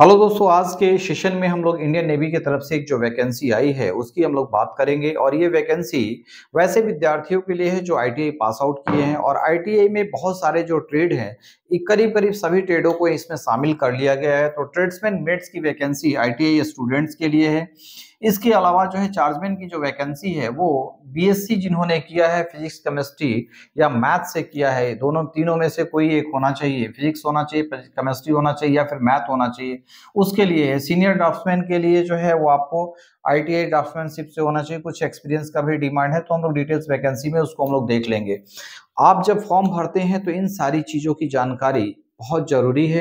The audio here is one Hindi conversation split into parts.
हेलो दोस्तों आज के सेशन में हम लोग इंडियन नेवी की तरफ से एक जो वैकेंसी आई है उसकी हम लोग बात करेंगे और ये वैकेंसी वैसे विद्यार्थियों के लिए है जो आईटीआई पास आउट किए हैं और आईटीआई में बहुत सारे जो ट्रेड हैं करीब करीब सभी ट्रेडों को इसमें शामिल कर लिया गया है तो ट्रेड्समैन मेट्स की वैकेंसी आई स्टूडेंट्स के लिए है इसके अलावा जो है चार्जमैन की जो वैकेंसी है वो बीएससी जिन्होंने किया है फिजिक्स केमिस्ट्री या मैथ से किया है दोनों तीनों में से कोई एक होना चाहिए फिजिक्स होना चाहिए केमिस्ट्री होना चाहिए या फिर मैथ होना चाहिए उसके लिए सीनियर ड्राफ्टमैन के लिए जो है वो आपको आई टी ड्राफ्टमैनशिप से होना चाहिए कुछ एक्सपीरियंस का भी डिमांड है तो हम लोग डिटेल्स वैकेंसी में उसको हम लोग देख लेंगे आप जब फॉर्म भरते हैं तो इन सारी चीज़ों की जानकारी बहुत ज़रूरी है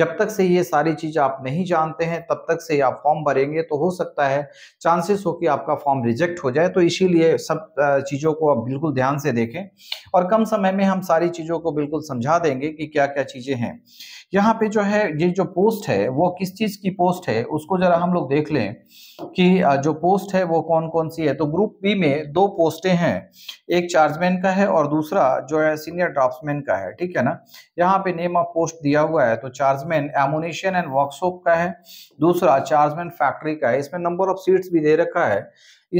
जब तक से ये सारी चीज़ आप नहीं जानते हैं तब तक से आप फॉर्म भरेंगे तो हो सकता है चांसेस हो कि आपका फॉर्म रिजेक्ट हो जाए तो इसीलिए सब चीज़ों को आप बिल्कुल ध्यान से देखें और कम समय में हम सारी चीज़ों को बिल्कुल समझा देंगे कि क्या क्या चीज़ें हैं यहाँ पे जो है ये जो पोस्ट है वो किस चीज़ की पोस्ट है उसको ज़रा हम लोग देख लें कि जो पोस्ट है वो कौन कौन सी है तो ग्रुप बी में दो पोस्टें हैं एक चार्जमैन का है और दूसरा जो है सीनियर ड्राफ्टमैन का है ठीक है ना यहाँ पे नेम ऑफ पोस्ट दिया हुआ है तो चार्जमैन एमोनेशन एंड वर्कशॉप का है दूसरा चार्जमैन फैक्ट्री का है इसमें नंबर ऑफ सीट्स भी दे रखा है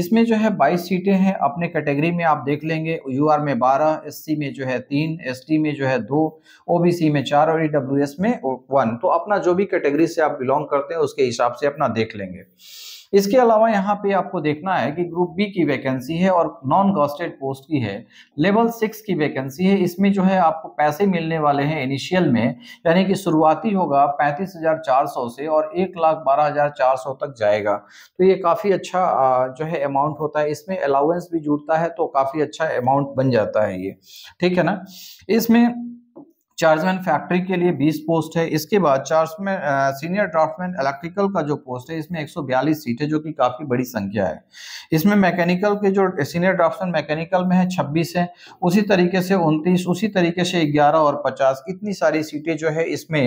इसमें जो है बाईस सीटें हैं अपने कैटेगरी में आप देख लेंगे यू में बारह एस में जो है तीन एस में जो है दो ओ में चार और ई e में वन तो अपना जो भी कैटेगरी से आप बिलोंग करते हैं उसके हिसाब से अपना देख लेंगे इसके अलावा यहाँ पे आपको देखना है कि ग्रुप बी की वैकेंसी है और नॉन गॉस्टेड पोस्ट की है लेवल सिक्स की वैकेंसी है इसमें जो है आपको पैसे मिलने वाले हैं इनिशियल में यानी कि शुरुआती होगा पैंतीस हजार चार सौ से और एक लाख बारह हजार चार सौ तक जाएगा तो ये काफ़ी अच्छा जो है अमाउंट होता है इसमें अलाउंस भी जुड़ता है तो काफ़ी अच्छा अमाउंट बन जाता है ये ठीक है ना इसमें चार्जमैन फैक्ट्री के लिए 20 पोस्ट है इसके बाद चार्जमैन सीनियर ड्राफ्टमैन इलेक्ट्रिकल का जो पोस्ट है इसमें 142 है जो कि काफ़ी बड़ी संख्या है इसमें मैकेनिकल के जो सीनियर ड्राफ्टमैन मैकेनिकल में है 26 है उसी तरीके से 29 उसी तरीके से 11 और 50 इतनी सारी सीटें जो है इसमें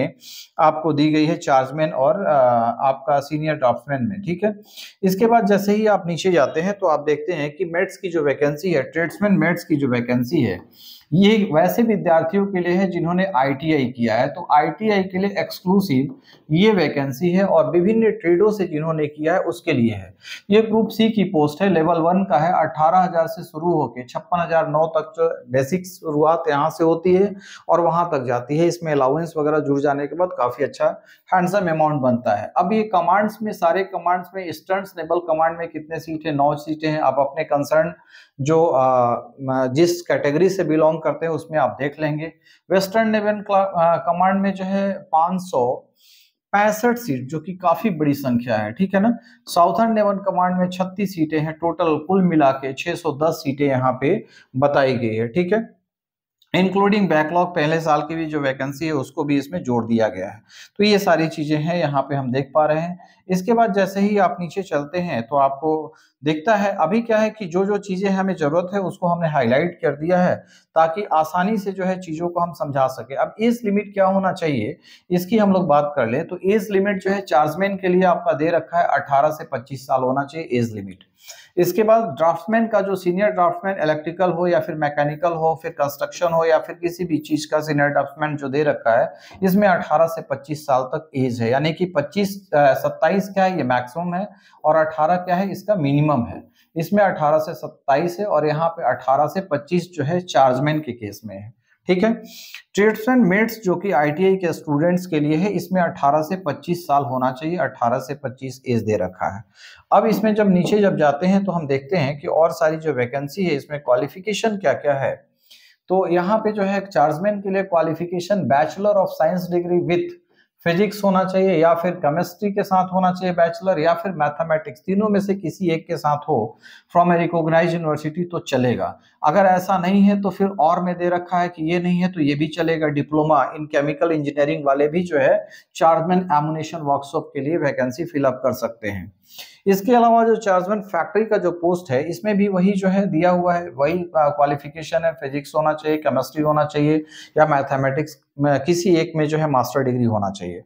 आपको दी गई है चार्जमैन और आपका सीनियर ड्राफ्टमैन में ठीक है इसके बाद जैसे ही आप नीचे जाते हैं तो आप देखते हैं कि मेट्स की जो वैकेंसी है ट्रेड्समैन मेट्स की जो वैकेंसी है ये वैसे विद्यार्थियों के लिए है जिन्होंने आपने आईटीआई किया है तो आईटीआई के लिए एक्सक्लूसिव ये वैकेंसी है और विभिन्न ट्रेडों से जिन्होंने किया है उसके लिए है ये ग्रुप सी की पोस्ट है लेवल वन का है अट्ठारह हजार से शुरू होकर छप्पन हजार नौ तक बेसिक शुरुआत यहाँ से होती है और वहाँ तक जाती है इसमें अलाउंस वगैरह जुड़ जाने के बाद काफ़ी अच्छा हैंडसम अमाउंट बनता है अब ये कमांड्स में सारे कमांड्स में ईस्टर्न लेवल कमांड में कितने सीट है नौ सीटें हैं आप अपने कंसर्न जो जिस कैटेगरी से बिलोंग करते हैं उसमें आप देख लेंगे वेस्टर्न इलेवन कमांड uh, में जो है पांच सौ पैंसठ सीट जो कि काफी बड़ी संख्या है ठीक है ना साउथर्न नेवन कमांड में छत्तीस सीटें हैं टोटल कुल मिला के छह सीटें यहाँ पे बताई गई है ठीक है इंक्लूडिंग बैकलॉग पहले साल की भी जो वैकेंसी है उसको भी इसमें जोड़ दिया गया है तो ये सारी चीज़ें हैं यहाँ पे हम देख पा रहे हैं इसके बाद जैसे ही आप नीचे चलते हैं तो आपको दिखता है अभी क्या है कि जो जो चीज़ें हमें ज़रूरत है उसको हमने हाईलाइट कर दिया है ताकि आसानी से जो है चीज़ों को हम समझा सके अब एज लिमिट क्या होना चाहिए इसकी हम लोग बात कर ले तो एज लिमिट जो है चार्जमैन के लिए आपका दे रखा है अट्ठारह से पच्चीस साल होना चाहिए एज लिमिट इसके बाद ड्राफ्टमैन का जो सीनियर ड्राफ्टमैन इलेक्ट्रिकल हो या फिर मैकेनिकल हो फिर कंस्ट्रक्शन हो या फिर किसी भी चीज का सीनियर ड्राफ्टमैन जो दे रखा है इसमें 18 से 25 साल तक एज है यानी कि 25 सत्ताईस क्या है ये मैक्सिमम है और 18 क्या है इसका मिनिमम है इसमें 18 से 27 है और यहाँ पे 18 से 25 जो है चार्जमैन के केस में है ठीक है ट्रेड्समैन मेट्स जो कि आईटीआई के स्टूडेंट्स के लिए है इसमें 18 से 25 साल होना चाहिए 18 से 25 एज दे रखा है अब इसमें जब नीचे जब जाते हैं तो हम देखते हैं कि और सारी जो वैकेंसी है इसमें क्वालिफिकेशन क्या क्या है तो यहाँ पे जो है चार्जमैन के लिए qualification bachelor of science degree with physics होना चाहिए या फिर केमिस्ट्री के साथ होना चाहिए बैचलर या फिर मैथमेटिक्स तीनों में से किसी एक के साथ हो फ्रॉम ए रिकोगनाइज यूनिवर्सिटी तो चलेगा अगर ऐसा नहीं है तो फिर और में दे रखा है कि ये नहीं है तो ये भी चलेगा डिप्लोमा इन केमिकल इंजीनियरिंग वाले भी जो है चार्जमैन एमुनेशन वर्कशॉप के लिए वैकेंसी फिलअप कर सकते हैं इसके अलावा जो चार्जमैन फैक्ट्री का जो पोस्ट है इसमें भी वही जो है दिया हुआ है वही क्वालिफिकेशन है फिजिक्स होना चाहिए केमिस्ट्री होना चाहिए या मैथमेटिक्स किसी एक में जो है मास्टर डिग्री होना चाहिए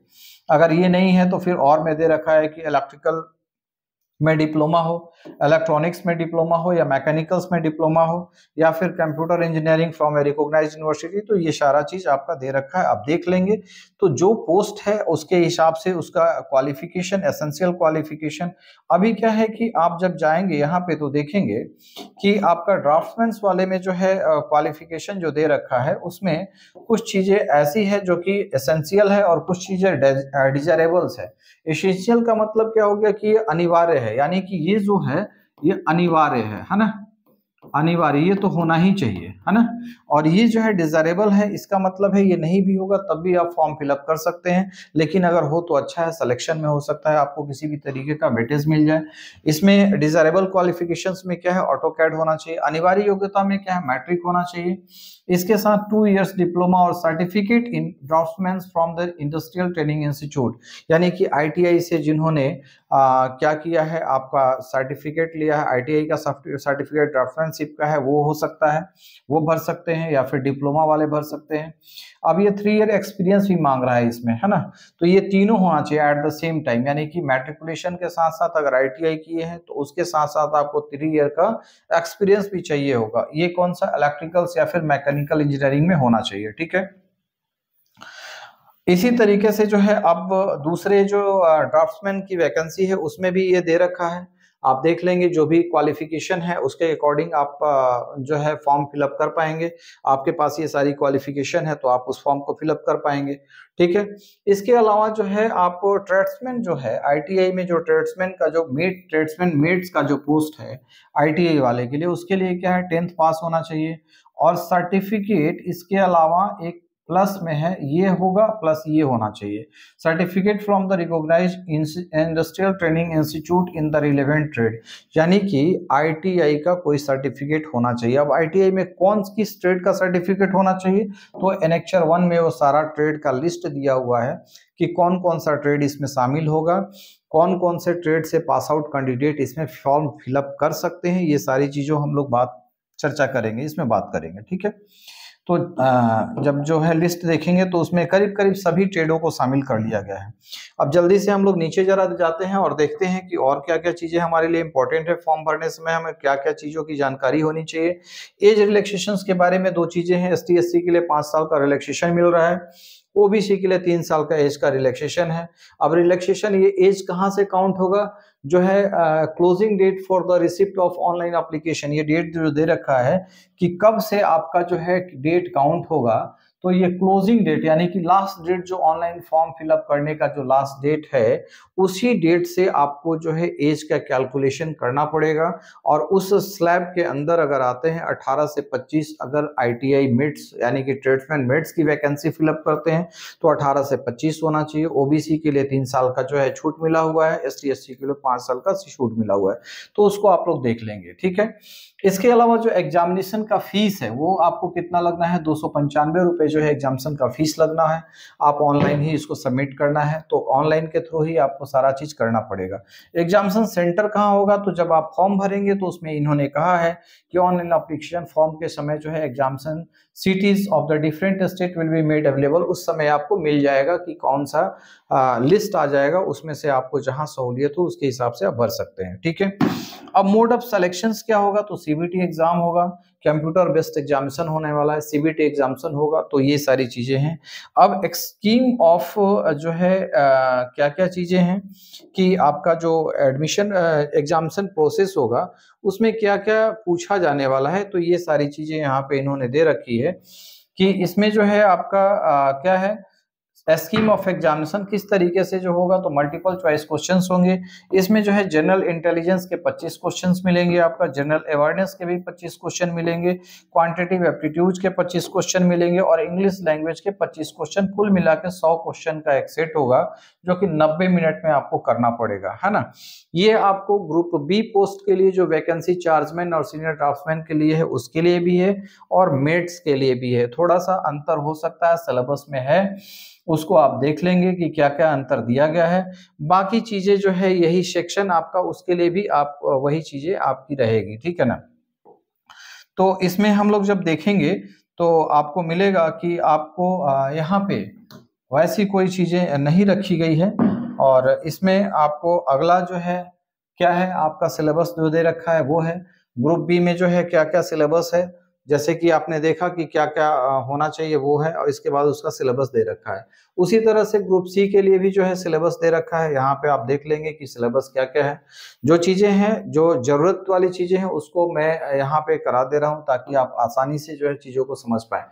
अगर ये नहीं है तो फिर और में दे रखा है कि इलेक्ट्रिकल में डिप्लोमा हो इलेक्ट्रॉनिक्स में डिप्लोमा हो या मैकेनिकल्स में डिप्लोमा हो या फिर computer engineering from a recognise university तो ये सारा चीज आपका दे रखा है आप देख लेंगे तो जो पोस्ट है उसके हिसाब से उसका क्वालिफिकेशन एसेंशियल क्वालिफिकेशन अभी क्या है कि आप जब जाएंगे यहाँ पे तो देखेंगे कि आपका ड्राफ्टमैन वाले में जो है क्वालिफिकेशन जो दे रखा है उसमें कुछ चीजें ऐसी है जो कि एसेंशियल है और कुछ चीजें डिजायरेबल्स है एसेंशियल का मतलब क्या हो गया कि अनिवार्य है है यानी कि ये जो है ये अनिवार्य है है ना अनिवार्य ये तो होना ही चाहिए है ना और ये जो है डिजायरेबल है इसका मतलब है ये नहीं भी होगा तब भी आप फॉर्म फिलअप कर सकते हैं लेकिन अगर हो तो अच्छा है सिलेक्शन में हो सकता है आपको किसी भी तरीके का वेटेज मिल जाए इसमें डिजायरेबल क्वालिफिकेशंस में क्या है ऑटो कैड होना चाहिए अनिवार्य योग्यता में क्या है मैट्रिक होना चाहिए इसके साथ टू इयर्स डिप्लोमा और certificate in draftsman from the industrial training institute यानी कि आईटीआई से जिन्होंने आ, क्या किया है आपका सर्टिफिकेट लिया है आईटीआई का सर्टिफिकेट ड्राफ्टमैनशिप का है वो हो सकता है वो भर सकते हैं या फिर डिप्लोमा वाले भर सकते हैं अब ये थ्री ईयर एक्सपीरियंस भी मांग रहा है इसमें है ना तो ये तीनों होना चाहिए एट द सेम टाइम यानी कि मेट्रिकुलेशन के साथ साथ अगर आई टी आई किए हैं तो उसके साथ साथ आपको थ्री ईयर का एक्सपीरियंस भी चाहिए होगा ये कौन सा इलेक्ट्रिकल्स या फिर मैकेनिक मैकेनिकल इंजीनियरिंग में होना चाहिए ठीक है इसी तरीके से जो है अब दूसरे जो ड्राफ्टमैन की वैकेंसी है उसमें भी ये दे रखा है आप देख लेंगे जो भी क्वालिफिकेशन है उसके अकॉर्डिंग आप जो है फॉर्म फिलअप कर पाएंगे आपके पास ये सारी क्वालिफिकेशन है तो आप उस फॉर्म को फिलअप कर पाएंगे ठीक है इसके अलावा जो है आप ट्रेड्समैन जो है आईटीआई में जो ट्रेड्समैन का जो मेट ट्रेड्समैन मेट्स का जो पोस्ट है आईटीआई वाले के लिए उसके लिए क्या है टेंथ पास होना चाहिए और सर्टिफिकेट इसके अलावा एक प्लस में है ये होगा प्लस ये होना चाहिए certificate from the recognise industrial training institute in the relevant trade यानी कि आईटीआई का कोई सर्टिफिकेट होना चाहिए अब आईटीआई में कौन किस ट्रेड का सर्टिफिकेट होना चाहिए तो एनेक्चर वन में वो सारा ट्रेड का लिस्ट दिया हुआ है कि कौन कौन सा ट्रेड इसमें शामिल होगा कौन कौन से ट्रेड से पास आउट कैंडिडेट इसमें फॉर्म फिलअप कर सकते हैं ये सारी चीज़ों हम लोग बात चर्चा करेंगे इसमें बात करेंगे ठीक है तो जब जो है लिस्ट देखेंगे तो उसमें करीब करीब सभी ट्रेडों को शामिल कर लिया गया है अब जल्दी से हम लोग नीचे जरा जाते हैं और देखते हैं कि और क्या क्या चीज़ें हमारे लिए इंपॉर्टेंट है फॉर्म भरने समय हमें क्या क्या चीज़ों की जानकारी होनी चाहिए एज रिलैक्सेशन के बारे में दो चीज़ें हैं एस टी के लिए पाँच साल का रिलैक्सेशन मिल रहा है ओबीसी के लिए तीन साल का एज का रिलैक्सेशन है अब रिलैक्सेशन ये एज कहाँ से काउंट होगा जो है closing date for the receipt of online application ये डेट जो दे रखा है कि कब से आपका जो है डेट काउंट होगा तो ये क्लोजिंग डेट यानी कि लास्ट डेट जो ऑनलाइन फॉर्म फिलअप करने का जो लास्ट डेट है उसी डेट से आपको जो है एज का कैलकुलेशन करना पड़ेगा और उस स्लैब के अंदर अगर आते हैं 18 से 25 अगर आईटीआई मिट्स यानी कि ट्रेडमैन मिट्स की वैकेंसी फिलअप करते हैं तो 18 से 25 होना चाहिए ओबीसी के लिए तीन साल का जो है छूट मिला हुआ है एस टी के लिए पाँच साल का छूट मिला हुआ है तो उसको आप लोग देख लेंगे ठीक है इसके अलावा जो एग्जामिनेशन का फीस है वो आपको कितना लगना है दो सौ में जो है एग्जाम्सन का फीस लगना है आप ऑनलाइन ही इसको सबमिट करना है तो ऑनलाइन के थ्रू ही आपको सारा चीज़ करना पड़ेगा एग्जाम्सन सेंटर कहाँ होगा तो जब आप फॉर्म भरेंगे तो उसमें इन्होंने कहा है कि ऑनलाइन अप्लीकेशन फॉर्म के समय जो है exams in cities of the different state will be made available उस समय आपको मिल जाएगा कि कौन सा आ, लिस्ट आ जाएगा उसमें से आपको जहाँ सहूलियत हो उसके हिसाब से आप भर सकते हैं ठीक है अब मोड ऑफ सेलेक्शन क्या होगा तो सीबीटी एग्ज़ाम होगा कंप्यूटर बेस्ड एग्जामिशन होने वाला है सीबीटी एग्जामिशन होगा तो ये सारी चीज़ें हैं अब एक्सकीम स्कीम ऑफ जो है आ, क्या क्या चीज़ें हैं कि आपका जो एडमिशन एग्जामिशन प्रोसेस होगा उसमें क्या क्या पूछा जाने वाला है तो ये सारी चीज़ें यहाँ पे इन्होंने दे रखी है कि इसमें जो है आपका आ, क्या है स्कीम ऑफ एग्जामिनेशन किस तरीके से जो होगा तो मल्टीपल चॉइस क्वेश्चंस होंगे इसमें जो है जनरल इंटेलिजेंस के 25 क्वेश्चंस मिलेंगे आपका जनरल अवेयरनेस के भी 25 क्वेश्चन मिलेंगे क्वांटिटिव एप्टीट्यूज के 25 क्वेश्चन मिलेंगे और इंग्लिश लैंग्वेज के 25 क्वेश्चन कुल मिला के सौ क्वेश्चन का एक सेट होगा जो कि नब्बे मिनट में आपको करना पड़ेगा है ना ये आपको ग्रुप बी पोस्ट के लिए जो वैकेंसी चार्जमैन और सीनियर ड्राफ्टमैन के लिए है उसके लिए भी है और मेट्स के लिए भी है थोड़ा सा अंतर हो सकता है सिलेबस में है उसको आप देख लेंगे कि क्या क्या अंतर दिया गया है बाकी चीज़ें जो है यही सेक्शन आपका उसके लिए भी आप वही चीज़ें आपकी रहेगी ठीक है ना तो इसमें हम लोग जब देखेंगे तो आपको मिलेगा कि आपको यहाँ पे वैसी कोई चीज़ें नहीं रखी गई है और इसमें आपको अगला जो है क्या है आपका सिलेबस जो दे रखा है वो है ग्रुप बी में जो है क्या क्या सिलेबस है जैसे कि आपने देखा कि क्या क्या होना चाहिए वो है और इसके बाद उसका सिलेबस दे रखा है उसी तरह से ग्रुप सी के लिए भी जो है सिलेबस दे रखा है यहाँ पे आप देख लेंगे कि सिलेबस क्या क्या है जो चीज़ें हैं जो ज़रूरत वाली चीज़ें हैं उसको मैं यहाँ पे करा दे रहा हूँ ताकि आप आसानी से जो है चीज़ों को समझ पाए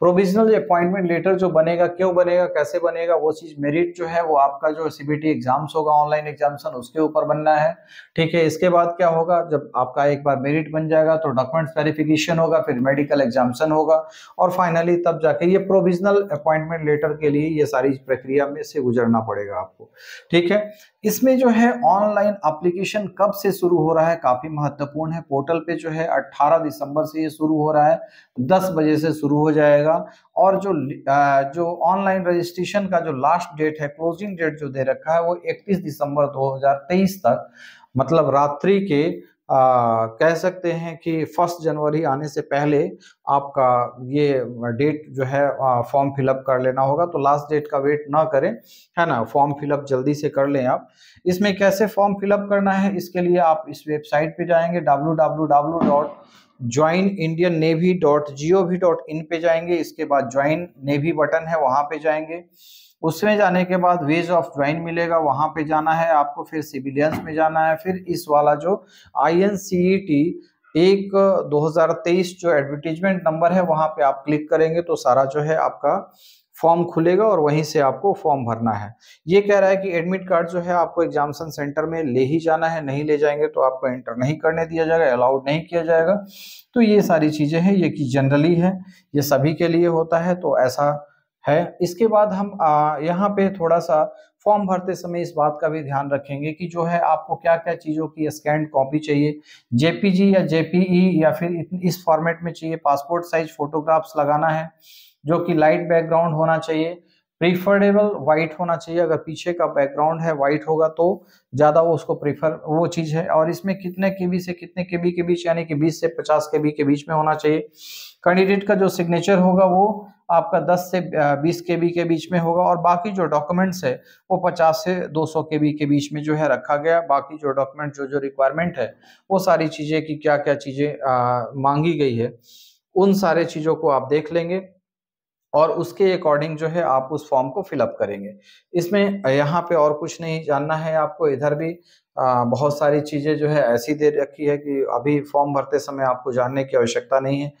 प्रोविजनल अपॉइंटमेंट लेटर जो बनेगा क्यों बनेगा कैसे बनेगा वो चीज़ मेरिट जो है वो आपका जो सी एग्जाम्स होगा ऑनलाइन एग्जामेशन उसके ऊपर बनना है ठीक है इसके बाद क्या होगा जब आपका एक बार मेरिट बन जाएगा तो डॉक्यूमेंट्स वेरिफिकेशन होगा फिर मेडिकल एग्जाम्सन होगा और फाइनली तब जाके ये प्रोविजनल अपॉइंटमेंट लेटर के लिए ये सारी प्रक्रिया में से गुजरना पड़ेगा आपको ठीक है इसमें जो है ऑनलाइन अप्लीकेशन कब से शुरू हो रहा है काफी महत्वपूर्ण है पोर्टल पे जो है 18 दिसंबर से ये शुरू हो रहा है 10 बजे से शुरू हो जाएगा और जो जो ऑनलाइन रजिस्ट्रेशन का जो लास्ट डेट है क्लोजिंग डेट जो दे रखा है वो 31 दिसंबर 2023 तक मतलब रात्रि के आ, कह सकते हैं कि फर्स्ट जनवरी आने से पहले आपका ये डेट जो है फॉर्म फिलअप कर लेना होगा तो लास्ट डेट का वेट ना करें है ना फॉर्म फिलअप जल्दी से कर लें आप इसमें कैसे फॉर्म फिलअप करना है इसके लिए आप इस वेबसाइट पे जाएंगे W W W dot join Indian navy dot G O V dot in पे जाएंगे इसके बाद ज्वाइन नेवी बटन है वहाँ पे जाएंगे उसमें जाने के बाद वेज ऑफ ज्वाइन मिलेगा वहां पे जाना है आपको फिर सिविलियंस में जाना है फिर इस वाला जो आई e एक 2023 जो एडवर्टीजमेंट नंबर है वहां पे आप क्लिक करेंगे तो सारा जो है आपका फॉर्म खुलेगा और वहीं से आपको फॉर्म भरना है ये कह रहा है कि एडमिट कार्ड जो है आपको एग्जामेशन सेंटर में ले ही जाना है नहीं ले जाएंगे तो आपको एंटर नहीं करने दिया जाएगा अलाउड नहीं किया जाएगा तो ये सारी चीज़ें हैं ये कि जनरली है ये सभी के लिए होता है तो ऐसा है इसके बाद हम यहाँ पे थोड़ा सा फॉर्म भरते समय इस बात का भी ध्यान रखेंगे कि जो है आपको क्या क्या चीज़ों की स्कैन कॉपी चाहिए जेपीजी या जेपीई या फिर इस फॉर्मेट में चाहिए पासपोर्ट साइज फोटोग्राफ्स लगाना है जो कि लाइट बैकग्राउंड होना चाहिए प्रीफरेबल वाइट होना चाहिए अगर पीछे का बैकग्राउंड है वाइट होगा तो ज़्यादा वो उसको प्रीफर वो चीज़ है और इसमें कितने के बी से कितने के बी के बीच यानी कि बीस से पचास के बी के बीच में होना चाहिए कैंडिडेट का जो सिग्नेचर होगा वो आपका 10 से 20 के बी के बीच में होगा और बाकी जो डॉक्यूमेंट्स है वो 50 से 200 के बी के बीच में जो है रखा गया बाकी जो डॉक्यूमेंट जो जो रिक्वायरमेंट है वो सारी चीज़ें की क्या क्या चीज़ें मांगी गई है उन सारे चीज़ों को आप देख लेंगे और उसके अकॉर्डिंग जो है आप उस फॉर्म को फिलअप करेंगे इसमें यहाँ पे और कुछ नहीं जानना है आपको इधर भी आ, बहुत सारी चीज़ें जो है ऐसी दे रखी है कि अभी फॉर्म भरते समय आपको जानने की आवश्यकता नहीं है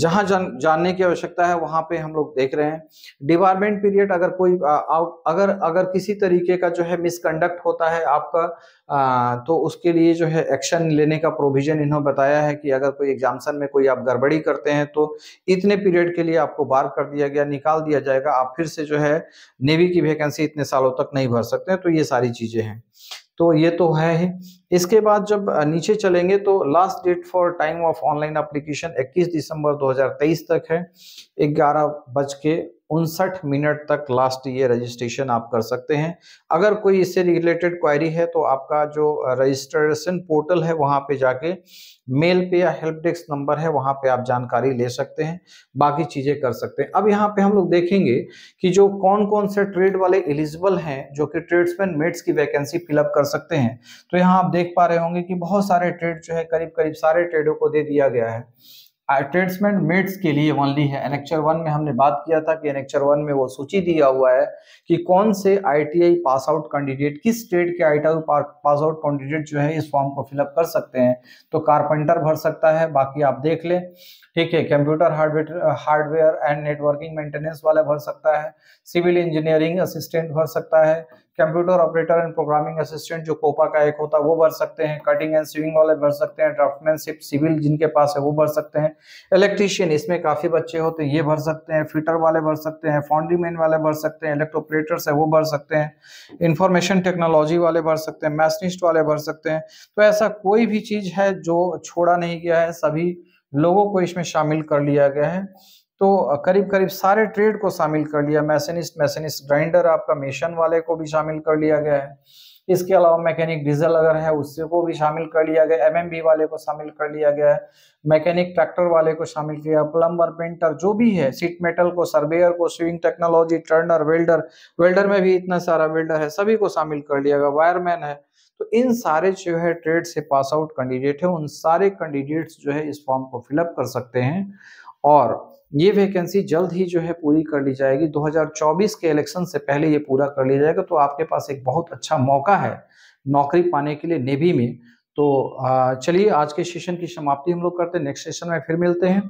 जहां जान, जानने की आवश्यकता है वहां पे हम लोग देख रहे हैं डिवारमेंट पीरियड अगर कोई आ, अगर अगर किसी तरीके का जो है मिसकंडक्ट होता है आपका आ, तो उसके लिए जो है एक्शन लेने का प्रोविजन इन्होंने बताया है कि अगर कोई एग्जामसन में कोई आप गड़बड़ी करते हैं तो इतने पीरियड के लिए आपको बार कर दिया गया निकाल दिया जाएगा आप फिर से जो है नेवी की वैकेंसी इतने सालों तक नहीं भर सकते तो ये सारी चीजें हैं तो ये तो है ही इसके बाद जब नीचे चलेंगे तो last date for time of online application 21 दिसंबर 2023 तक है ग्यारह बज के उनसठ मिनट तक लास्ट ये रजिस्ट्रेशन आप कर सकते हैं अगर कोई इससे रिलेटेड क्वायरी है तो आपका जो रजिस्ट्रेशन पोर्टल है वहाँ पे जाके मेल पे या हेल्प डेस्क नंबर है वहाँ पे आप जानकारी ले सकते हैं बाकी चीज़ें कर सकते हैं अब यहाँ पे हम लोग देखेंगे कि जो कौन कौन से ट्रेड वाले एलिजिबल हैं जो कि ट्रेड्समैन मेट्स की वैकेंसी फिलअप कर सकते हैं तो यहाँ आप देख देख पा रहे होंगे कि बहुत सारे ट्रेड जो है करीब करीब सारे ट्रेडों को दे दिया गया है ट्रेड्समैन मेट्स के लिए ओनली है एनेक्चर वन में हमने बात किया था कि एनेक्चर वन में वो सूची दिया हुआ है कि कौन से आईटीआई पास आउट कैंडिडेट किस स्टेट के आईटीआई पास आउट कैंडिडेट जो है इस फॉर्म को फिलअप कर सकते हैं तो कारपेंटर भर सकता है बाकी आप देख लें ठीक है computer hardware hardware and networking maintenance वाला भर सकता है सिविल इंजीनियरिंग असिस्टेंट भर सकता है computer operator and programming assistant जो कोपा का एक होता है वो भर सकते हैं कटिंग एंड स्विंग वाले भर सकते हैं ड्राफ्टमैनशिप सिविल जिनके पास है वो भर सकते हैं इलेक्ट्रीशियन इसमें काफ़ी बच्चे होते हैं ये भर सकते हैं फिटर वाले भर सकते हैं फाउंड्रीमैन वाले भर सकते हैं इलेक्ट्रोपरेटर्स है वो भर सकते हैं इंफॉर्मेशन टेक्नोलॉजी वाले भर सकते हैं मैसनिस्ट वाले भर सकते हैं तो ऐसा कोई भी चीज़ है जो छोड़ा नहीं गया है सभी लोगों को इसमें शामिल कर लिया गया है तो करीब करीब सारे ट्रेड को शामिल कर लिया मैसेनिस्ट मैसेनिस्ट ग्राइंडर आपका मेशन वाले को भी शामिल कर लिया गया है इसके अलावा मैकेनिक डीजल अगर है उससे को भी शामिल कर लिया गया एम वाले को शामिल कर लिया गया है मैकेनिक ट्रैक्टर वाले को शामिल किया प्लम्बर पेंटर जो भी है सीट मेटल को सर्वेयर को sewing technology turner welder welder में भी इतना सारा वेल्डर है सभी को शामिल कर लिया गया वायरमैन है तो इन सारे जो है ट्रेड से पास आउट कैंडिडेट है उन सारे कैंडिडेट्स जो है इस फॉर्म को फिलअप कर सकते हैं और ये वैकेंसी जल्द ही जो है पूरी कर ली जाएगी 2024 के इलेक्शन से पहले ये पूरा कर लिया जाएगा तो आपके पास एक बहुत अच्छा मौका है नौकरी पाने के लिए नेवी में तो चलिए आज के सेशन की समाप्ति हम लोग करते हैं नेक्स्ट सेशन में फिर मिलते हैं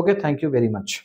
okay thank you very much